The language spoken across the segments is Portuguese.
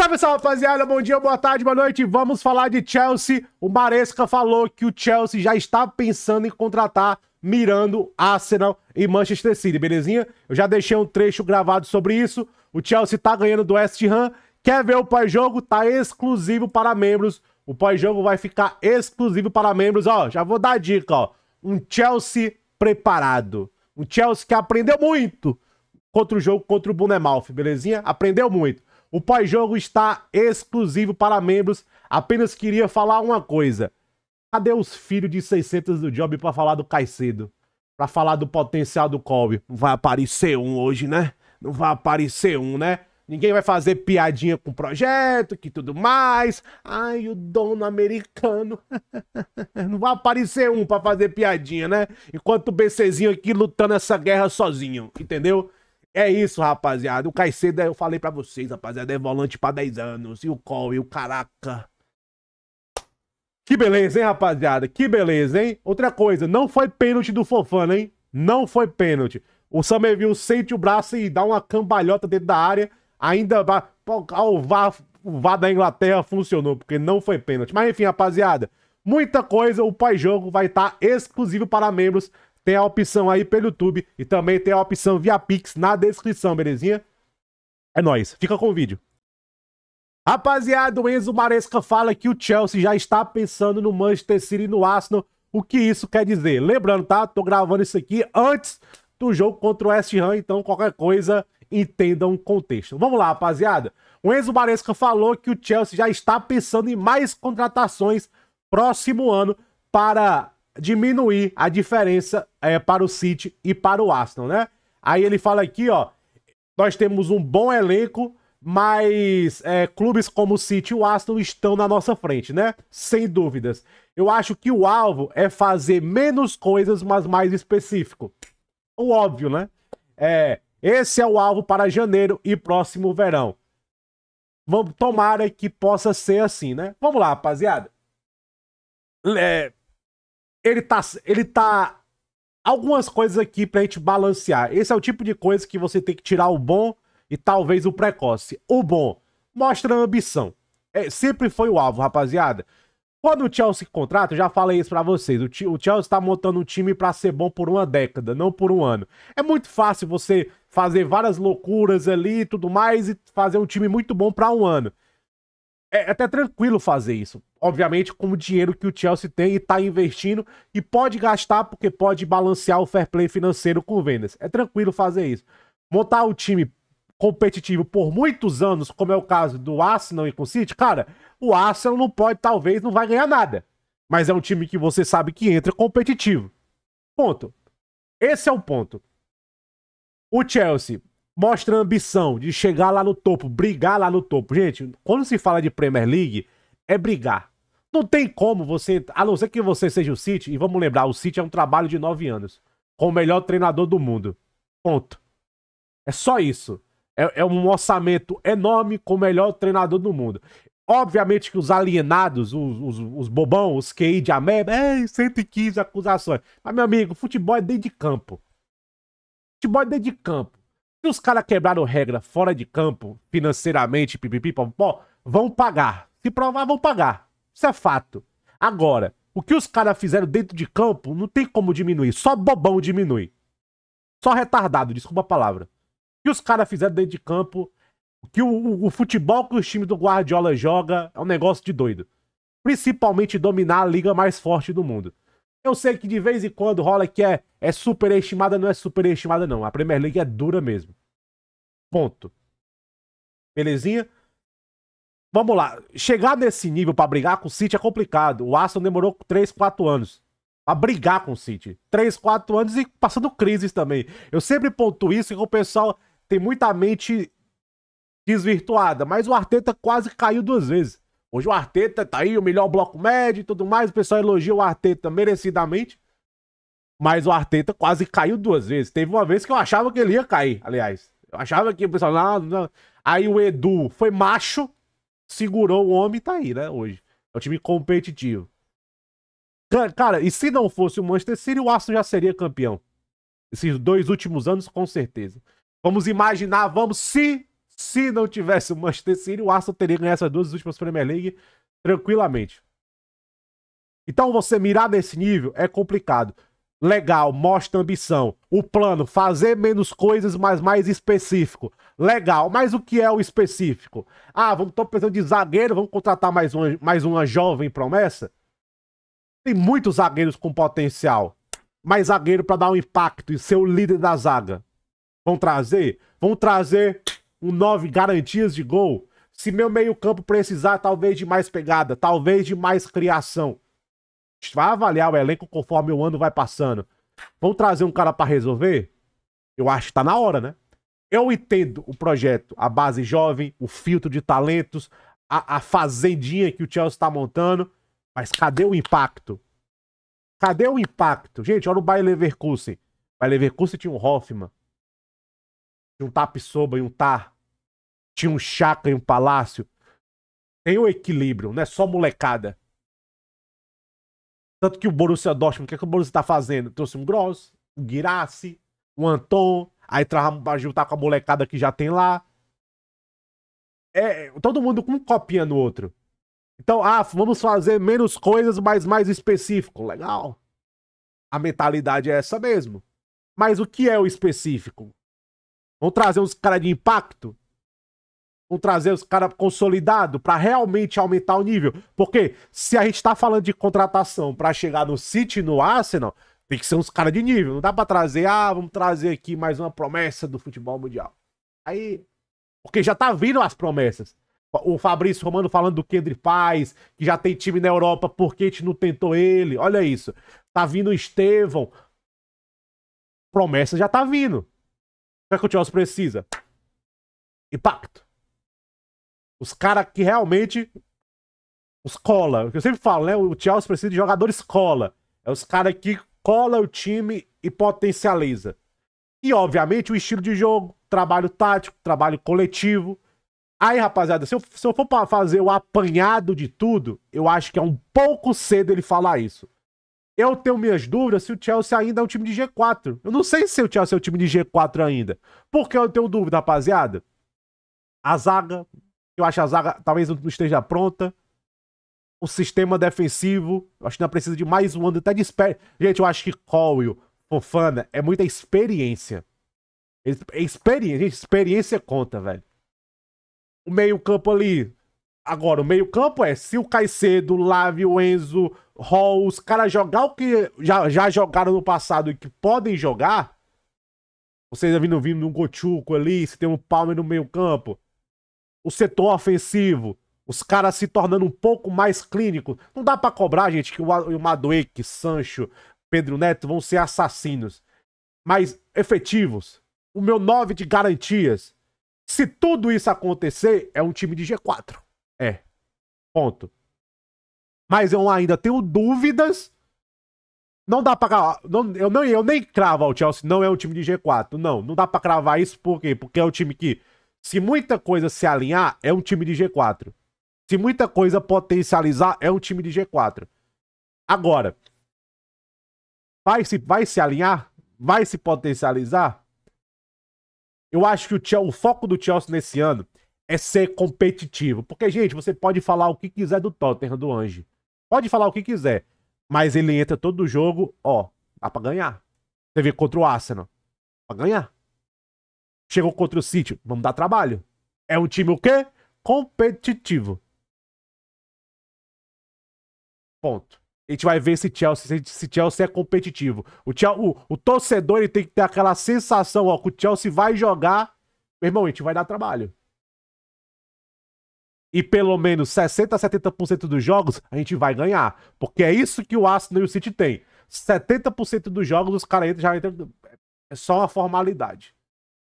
Salve, salve, rapaziada. Bom dia, boa tarde, boa noite. Vamos falar de Chelsea. O Maresca falou que o Chelsea já está pensando em contratar mirando Arsenal e Manchester City, belezinha? Eu já deixei um trecho gravado sobre isso. O Chelsea tá ganhando do West Ham. Quer ver o pós-jogo? Tá exclusivo para membros. O pós-jogo vai ficar exclusivo para membros. Ó, já vou dar a dica, ó. Um Chelsea preparado. Um Chelsea que aprendeu muito contra o jogo contra o Bournemouth, belezinha? Aprendeu muito. O pós-jogo está exclusivo para membros. Apenas queria falar uma coisa. Cadê os filhos de 600 do Job para falar do Caicedo? Para falar do potencial do Kobe? Não vai aparecer um hoje, né? Não vai aparecer um, né? Ninguém vai fazer piadinha com o projeto, que tudo mais. Ai, o dono americano. Não vai aparecer um para fazer piadinha, né? Enquanto o BCzinho aqui lutando essa guerra sozinho, entendeu? É isso, rapaziada. O Caicedo, eu falei para vocês, rapaziada, é volante para 10 anos. E o Cole, o caraca. Que beleza, hein, rapaziada? Que beleza, hein? Outra coisa, não foi pênalti do Fofana, hein? Não foi pênalti. O Summerville sente o braço e dá uma cambalhota dentro da área. Ainda ah, o VAR, o VAR da Inglaterra funcionou, porque não foi pênalti. Mas enfim, rapaziada, muita coisa. O pós-jogo vai estar tá exclusivo para membros tem a opção aí pelo YouTube e também tem a opção via Pix na descrição, belezinha? É nóis. Fica com o vídeo. Rapaziada, o Enzo Maresca fala que o Chelsea já está pensando no Manchester City e no Arsenal. O que isso quer dizer? Lembrando, tá? Tô gravando isso aqui antes do jogo contra o West Ham, então qualquer coisa entendam o contexto. Vamos lá, rapaziada. O Enzo Maresca falou que o Chelsea já está pensando em mais contratações próximo ano para diminuir a diferença é, para o City e para o Aston, né? Aí ele fala aqui, ó, nós temos um bom elenco, mas é, clubes como o City e o Aston estão na nossa frente, né? Sem dúvidas. Eu acho que o alvo é fazer menos coisas, mas mais específico. O óbvio, né? É, esse é o alvo para janeiro e próximo verão. Vamos, tomara que possa ser assim, né? Vamos lá, rapaziada. É, ele tá. Ele tá. Algumas coisas aqui pra gente balancear. Esse é o tipo de coisa que você tem que tirar o bom e talvez o precoce. O bom, mostra a ambição. É, sempre foi o alvo, rapaziada. Quando o Chelsea contrata, eu já falei isso para vocês. O, o Chelsea está montando um time para ser bom por uma década, não por um ano. É muito fácil você fazer várias loucuras ali e tudo mais e fazer um time muito bom para um ano. É, é até tranquilo fazer isso. Obviamente, com o dinheiro que o Chelsea tem e está investindo e pode gastar porque pode balancear o fair play financeiro com vendas. É tranquilo fazer isso. Montar o time competitivo por muitos anos, como é o caso do Arsenal e com o City, cara, o Arsenal não pode, talvez, não vai ganhar nada. Mas é um time que você sabe que entra competitivo. Ponto. Esse é o ponto. O Chelsea mostra ambição de chegar lá no topo, brigar lá no topo. Gente, quando se fala de Premier League, é brigar. Não tem como você, a não ser que você seja o City, e vamos lembrar, o City é um trabalho de nove anos, com o melhor treinador do mundo. Ponto. É só isso. É, é um orçamento enorme com o melhor treinador do mundo. Obviamente que os alienados, os, os, os bobão, os QI de ameba, é 115 acusações. Mas, meu amigo, futebol é dentro de campo. Futebol é dentro de campo. Se os caras quebraram regra fora de campo, financeiramente, pipipi, pó, vão pagar. Se provar, vão pagar. Isso é fato. Agora, o que os caras fizeram dentro de campo não tem como diminuir. Só bobão diminui. Só retardado, desculpa a palavra. O que os caras fizeram dentro de campo, o que o, o, o futebol que o time do Guardiola joga é um negócio de doido. Principalmente dominar a liga mais forte do mundo. Eu sei que de vez em quando rola que é, é superestimada, não é superestimada, não. A Premier League é dura mesmo. Ponto. Belezinha? Vamos lá. Chegar nesse nível para brigar com o City é complicado. O Aston demorou 3, 4 anos a brigar com o City. 3, 4 anos e passando crises também. Eu sempre ponto isso que o pessoal tem muita mente desvirtuada, mas o Arteta quase caiu duas vezes. Hoje o Arteta tá aí, o melhor bloco médio e tudo mais. O pessoal elogia o Arteta merecidamente. Mas o Arteta quase caiu duas vezes. Teve uma vez que eu achava que ele ia cair, aliás. Eu achava que o pessoal. Não, ah, não. Aí o Edu foi macho, segurou o homem e tá aí, né? Hoje. É um time competitivo. Cara, e se não fosse o Manchester City, o Arsenal já seria campeão. Esses dois últimos anos, com certeza. Vamos imaginar, vamos se se não tivesse o Manchester City, o Arsenal teria ganhado essas duas últimas Premier League tranquilamente. Então você mirar nesse nível é complicado. Legal, mostra ambição. O plano, fazer menos coisas, mas mais específico. Legal, mas o que é o específico? Ah, vamos estar precisando de zagueiro, vamos contratar mais uma, mais uma jovem promessa? Tem muitos zagueiros com potencial. Mais zagueiro para dar um impacto e ser o líder da zaga. Vão trazer? Vão trazer um 9 garantias de gol, se meu meio-campo precisar talvez de mais pegada, talvez de mais criação, a gente vai avaliar o elenco conforme o ano vai passando. Vão trazer um cara para resolver? Eu acho que tá na hora, né? Eu entendo o projeto, a base jovem, o filtro de talentos, a, a fazendinha que o Chelsea está montando, mas cadê o impacto? Cadê o impacto? Gente, olha o Bayer Leverkusen. O Bayer Leverkusen tinha um Hoffman, tinha um tapisoba e um tá. Tinha um chaca e um palácio. Tem o um equilíbrio, não é só molecada. Tanto que o Borussia Dortmund, o que, é que o Borussia tá fazendo? Trouxe um Gross, um Girassi, um Anton, aí traz pra juntar com a molecada que já tem lá. É, todo mundo um copia no outro. Então, ah, vamos fazer menos coisas, mas mais específico. Legal. A mentalidade é essa mesmo. Mas o que é o específico? Vamos trazer uns caras de impacto? Vamos trazer os caras consolidados para realmente aumentar o nível? Porque se a gente está falando de contratação para chegar no City, no Arsenal, tem que ser uns caras de nível. Não dá para trazer, ah, vamos trazer aqui mais uma promessa do futebol mundial. Aí. Porque já tá vindo as promessas. O Fabrício Romano falando do Kendrick Paz, que já tem time na Europa, por que a gente não tentou ele? Olha isso. Tá vindo o Estevão. Promessa já tá vindo. O que o Chelsea precisa? Impacto. Os caras que realmente. Os cola. Eu sempre falo, né? O Chelsea precisa de jogadores cola. É os caras que cola o time e potencializa. E, obviamente, o estilo de jogo, trabalho tático, trabalho coletivo. Aí, rapaziada, se eu, se eu for fazer o apanhado de tudo, eu acho que é um pouco cedo ele falar isso. Eu tenho minhas dúvidas se o Chelsea ainda é um time de G4. Eu não sei se o Chelsea é um time de G4 ainda. Por que eu tenho dúvida, rapaziada? A zaga, eu acho a zaga talvez não esteja pronta. O sistema defensivo, eu acho que ainda precisa de mais um ano até de espera. Gente, eu acho que Colwell, Fofana, é muita experiência. Experiência, gente, experiência conta, velho. O meio-campo ali, Agora, o meio-campo é se o Caicedo, o Enzo, Hall, os caras jogar o que já, já jogaram no passado e que podem jogar. Vocês vindo vindo um Gochuco ali, se tem um Palmer no meio-campo. O setor ofensivo, os caras se tornando um pouco mais clínicos. Não dá para cobrar, gente, que o Madueque, Sancho, Pedro Neto vão ser assassinos, mas efetivos. O meu nove de garantias. Se tudo isso acontecer, é um time de G4. É. Ponto. Mas eu ainda tenho dúvidas. Não dá pra. Não, eu, não, eu nem cravo o Chelsea, não é um time de G4. Não, não dá pra cravar isso, por quê? Porque é um time que, se muita coisa se alinhar, é um time de G4. Se muita coisa potencializar, é um time de G4. Agora, vai se, vai se alinhar? Vai se potencializar? Eu acho que o, o foco do Chelsea nesse ano é ser competitivo. Porque, gente, você pode falar o que quiser do Tottenham, do Anji, Pode falar o que quiser. Mas ele entra todo jogo, ó, dá pra ganhar. Você vê contra o Arsenal. Pra ganhar. Chegou contra o City, vamos dar trabalho. É um time o quê? Competitivo. Ponto. A gente vai ver se Chelsea, se Chelsea é competitivo. O, Chelsea, o, o torcedor ele tem que ter aquela sensação, ó, que o Chelsea vai jogar. Meu irmão, a gente vai dar trabalho e pelo menos 60 a 70% dos jogos, a gente vai ganhar. Porque é isso que o Arsenal e o City tem. 70% dos jogos os caras já entram. É só uma formalidade.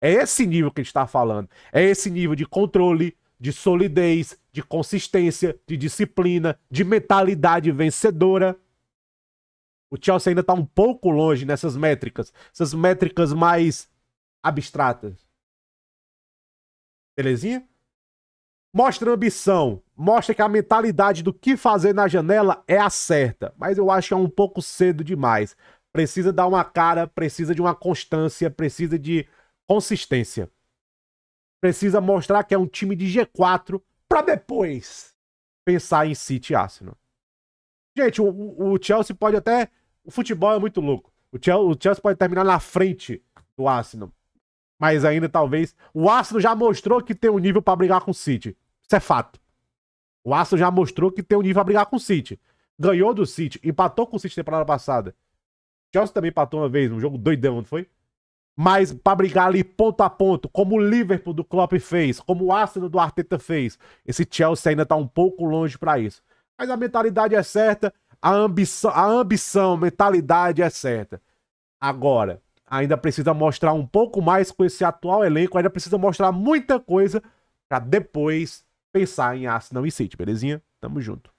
É esse nível que a gente está falando. É esse nível de controle, de solidez, de consistência, de disciplina, de mentalidade vencedora. O Chelsea ainda está um pouco longe nessas métricas. Essas métricas mais abstratas. Belezinha? mostra ambição, mostra que a mentalidade do que fazer na janela é a certa, mas eu acho que é um pouco cedo demais. Precisa dar uma cara, precisa de uma constância, precisa de consistência. Precisa mostrar que é um time de G4 para depois pensar em City e Arsenal. Gente, o, o, Chelsea pode até. O futebol é muito louco. O Chelsea, o Chelsea pode terminar na frente do Arsenal. Mas ainda talvez. O Arsenal já mostrou que tem um nível para brigar com o City. Isso é fato. O Arsenal já mostrou que tem o um nível a brigar com o City. Ganhou do City, empatou com o City temporada passada. Chelsea também empatou uma vez, um jogo doidão, não foi? Mas para brigar ali ponto a ponto, como o Liverpool do Klopp fez, como o Arsenal do Arteta fez, esse Chelsea ainda tá um pouco longe para isso. Mas a mentalidade é certa, a ambição, a ambição, mentalidade é certa. Agora, ainda precisa mostrar um pouco mais com esse atual elenco, ainda precisa mostrar muita coisa para depois pensar em Arsenal e City, belezinha? Tamo junto.